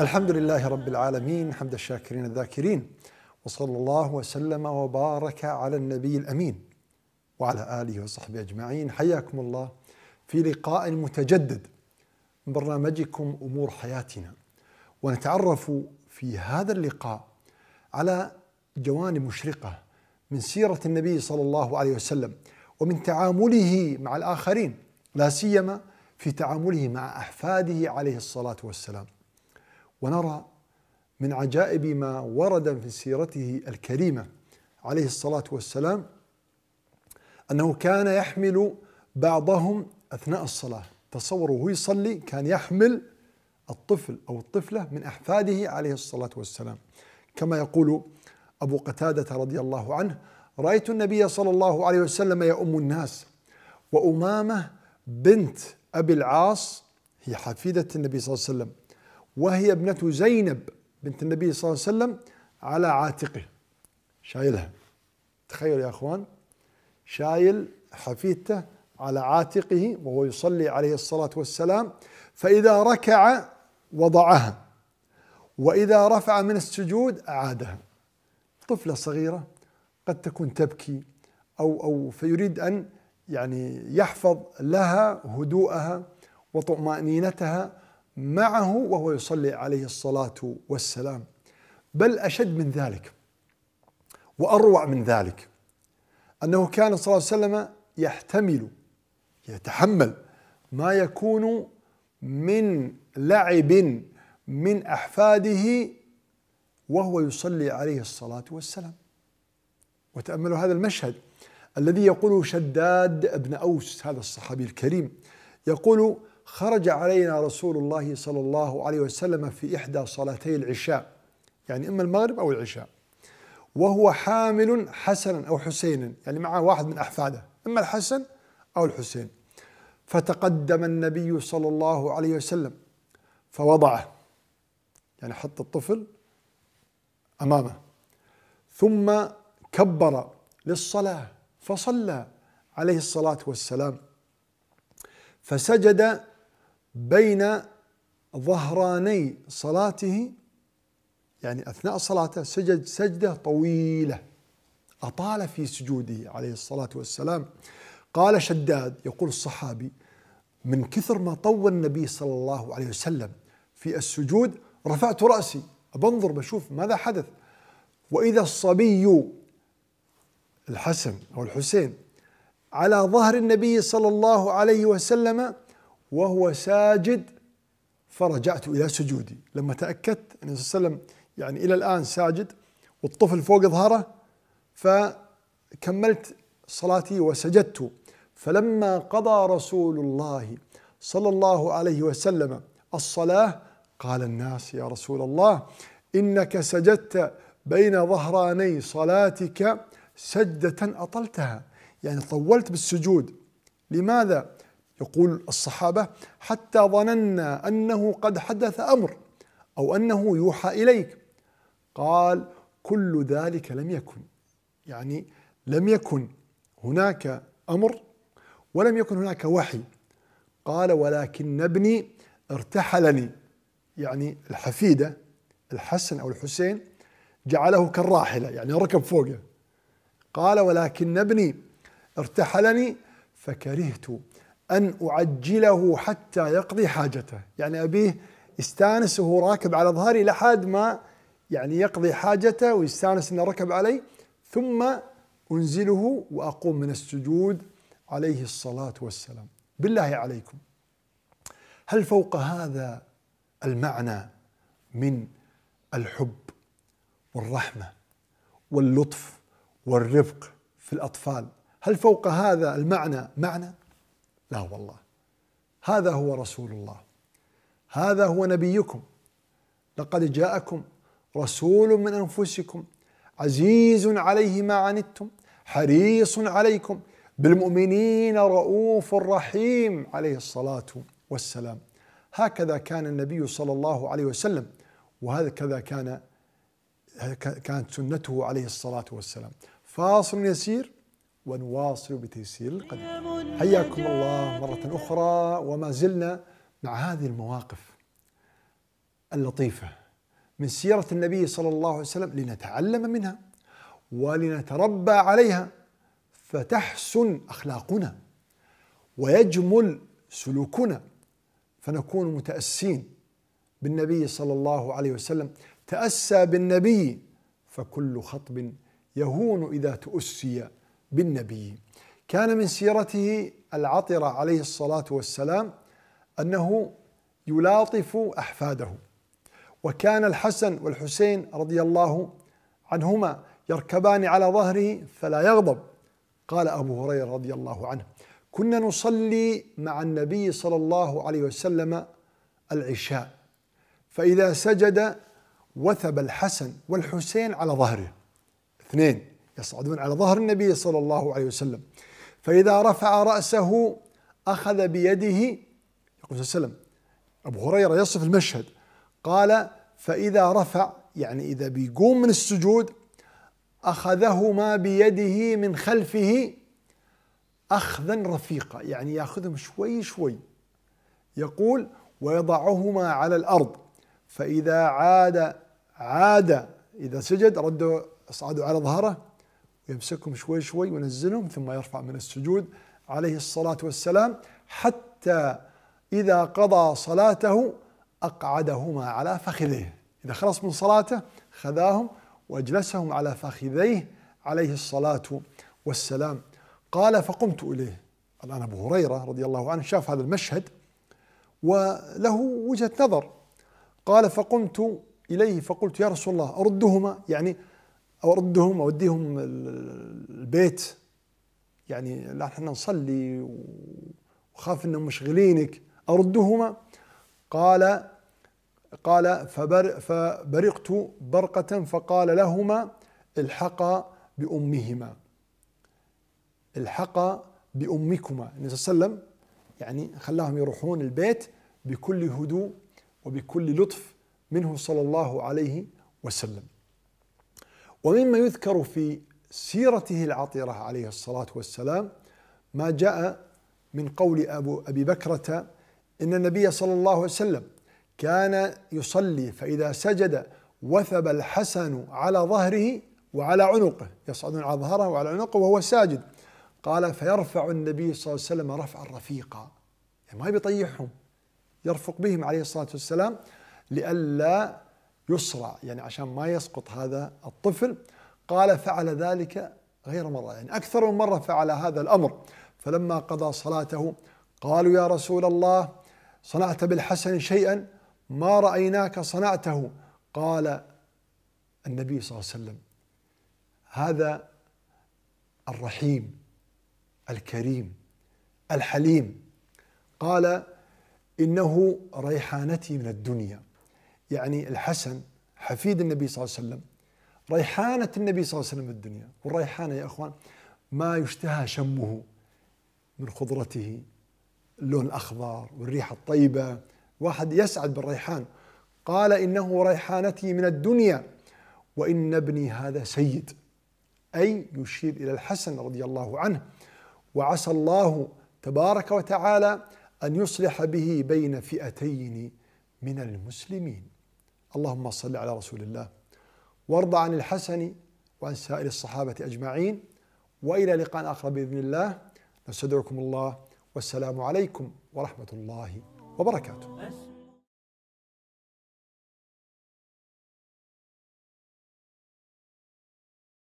الحمد لله رب العالمين حمد الشاكرين الذاكرين وصلى الله وسلم وبارك على النبي الأمين وعلى آله وصحبه أجمعين حياكم الله في لقاء متجدد من برنامجكم أمور حياتنا ونتعرف في هذا اللقاء على جوانب مشرقة من سيرة النبي صلى الله عليه وسلم ومن تعامله مع الآخرين لا سيما في تعامله مع أحفاده عليه الصلاة والسلام ونرى من عجائب ما ورد في سيرته الكريمة عليه الصلاة والسلام أنه كان يحمل بعضهم أثناء الصلاة تصوروا هو يصلي كان يحمل الطفل أو الطفلة من أحفاده عليه الصلاة والسلام كما يقول أبو قتادة رضي الله عنه رأيت النبي صلى الله عليه وسلم يؤم الناس وأمامة بنت أبي العاص هي حفيدة النبي صلى الله عليه وسلم وهي ابنة زينب بنت النبي صلى الله عليه وسلم على عاتقه شايلها تخيل يا اخوان شايل حفيدته على عاتقه وهو يصلي عليه الصلاة والسلام فإذا ركع وضعها وإذا رفع من السجود أعادها طفلة صغيرة قد تكون تبكي أو أو فيريد أن يعني يحفظ لها هدوءها وطمأنينتها معه وهو يصلي عليه الصلاة والسلام بل أشد من ذلك وأروع من ذلك أنه كان صلى الله عليه وسلم يحتمل يتحمل ما يكون من لعب من أحفاده وهو يصلي عليه الصلاة والسلام وتأملوا هذا المشهد الذي يقوله شداد بن أوس هذا الصحابي الكريم يقول خرج علينا رسول الله صلى الله عليه وسلم في إحدى صلاتي العشاء يعني إما المغرب أو العشاء وهو حامل حسنا أو حسينا يعني معه واحد من أحفاده إما الحسن أو الحسين فتقدم النبي صلى الله عليه وسلم فوضعه يعني حط الطفل أمامه ثم كبر للصلاة فصلى عليه الصلاة والسلام فسجد بين ظهراني صلاته يعني أثناء صلاته سجد سجدة طويلة أطال في سجوده عليه الصلاة والسلام قال شداد يقول الصحابي من كثر ما طول النبي صلى الله عليه وسلم في السجود رفعت رأسي أبنظر بشوف ماذا حدث وإذا الصبي الحسن أو الحسين على ظهر النبي صلى الله عليه وسلم وهو ساجد فرجعت إلى سجودي لما تأكدت أن النبي صلى الله عليه وسلم يعني إلى الآن ساجد والطفل فوق ظهره فكملت صلاتي وسجدت فلما قضى رسول الله صلى الله عليه وسلم الصلاة قال الناس يا رسول الله إنك سجدت بين ظهراني صلاتك سجدة أطلتها يعني طولت بالسجود لماذا؟ يقول الصحابة حتى ظننا أنه قد حدث أمر أو أنه يوحى إليك قال كل ذلك لم يكن يعني لم يكن هناك أمر ولم يكن هناك وحي قال ولكن ابني ارتحلني يعني الحفيدة الحسن أو الحسين جعله كالراحلة يعني ركب فوقه قال ولكن ابني ارتحلني فكرهت أن أعجله حتى يقضي حاجته يعني أبيه يستانس وهو راكب على ظهري لحد ما يعني يقضي حاجته ويستانس أنه ركب علي ثم أنزله وأقوم من السجود عليه الصلاة والسلام بالله عليكم هل فوق هذا المعنى من الحب والرحمة واللطف والرفق في الأطفال هل فوق هذا المعنى معنى؟ لا والله هذا هو رسول الله هذا هو نبيكم لقد جاءكم رسول من انفسكم عزيز عليه ما عنتم حريص عليكم بالمؤمنين رؤوف رحيم عليه الصلاه والسلام هكذا كان النبي صلى الله عليه وسلم وهكذا كان كانت سنته عليه الصلاه والسلام فاصل يسير ونواصل بتيسير القدم حياكم الله مرة أخرى وما زلنا مع هذه المواقف اللطيفة من سيرة النبي صلى الله عليه وسلم لنتعلم منها ولنتربى عليها فتحسن أخلاقنا ويجمل سلوكنا فنكون متأسين بالنبي صلى الله عليه وسلم تأسى بالنبي فكل خطب يهون إذا تؤسي بالنبي كان من سيرته العطرة عليه الصلاة والسلام أنه يلاطف أحفاده وكان الحسن والحسين رضي الله عنهما يركبان على ظهره فلا يغضب قال أبو هريرة رضي الله عنه كنا نصلي مع النبي صلى الله عليه وسلم العشاء فإذا سجد وثب الحسن والحسين على ظهره اثنين يصعدون على ظهر النبي صلى الله عليه وسلم فإذا رفع رأسه أخذ بيده يقول صلى الله عليه وسلم أبو هريرة يصف المشهد قال فإذا رفع يعني إذا بيقوم من السجود أخذهما بيده من خلفه أخذا رفيقا يعني يأخذهم شوي شوي يقول ويضعهما على الأرض فإذا عاد عاد إذا سجد رده أصعدوا على ظهره ويمسكهم شوي شوي وينزلهم ثم يرفع من السجود عليه الصلاة والسلام حتى إذا قضى صلاته أقعدهما على فخذيه إذا خلص من صلاته خذاهم وأجلسهم على فخذيه عليه الصلاة والسلام قال فقمت إليه الآن أبو هريرة رضي الله عنه شاف هذا المشهد وله وجهة نظر قال فقمت إليه فقلت يا رسول الله أردهما يعني أردهم أوديهم البيت يعني لا احنا نصلي وخاف انهم مشغلينك اردهما قال قال فبر فبرقت برقة فقال لهما الحقا بأمهما الحقا بأمكما النبي صلى الله عليه وسلم يعني خلاهم يروحون البيت بكل هدوء وبكل لطف منه صلى الله عليه وسلم ومما يذكر في سيرته العطرة عليه الصلاة والسلام ما جاء من قول أبو أبي بكرة إن النبي صلى الله عليه وسلم كان يصلي فإذا سجد وثب الحسن على ظهره وعلى عنقه يصعد على ظهره وعلى عنقه وهو ساجد قال فيرفع النبي صلى الله عليه وسلم رفعا رفيقا يعني ما يبي يطيحهم يرفق بهم عليه الصلاة والسلام لئلا يسرع يعني عشان ما يسقط هذا الطفل قال فعل ذلك غير مرة يعني أكثر من مرة فعل هذا الأمر فلما قضى صلاته قالوا يا رسول الله صنعت بالحسن شيئا ما رأيناك صنعته قال النبي صلى الله عليه وسلم هذا الرحيم الكريم الحليم قال إنه ريحانتي من الدنيا يعني الحسن حفيد النبي صلى الله عليه وسلم ريحانة النبي صلى الله عليه وسلم الدنيا والريحانة يا أخوان ما يشتهى شمه من خضرته اللون الأخضر والريحة الطيبة واحد يسعد بالريحان قال إنه ريحانتي من الدنيا وإن ابني هذا سيد أي يشير إلى الحسن رضي الله عنه وعسى الله تبارك وتعالى أن يصلح به بين فئتين من المسلمين اللهم صل على رسول الله وارض عن الحسن وعن سائر الصحابة أجمعين وإلى لقاء آخر بإذن الله نستودعكم الله والسلام عليكم ورحمة الله وبركاته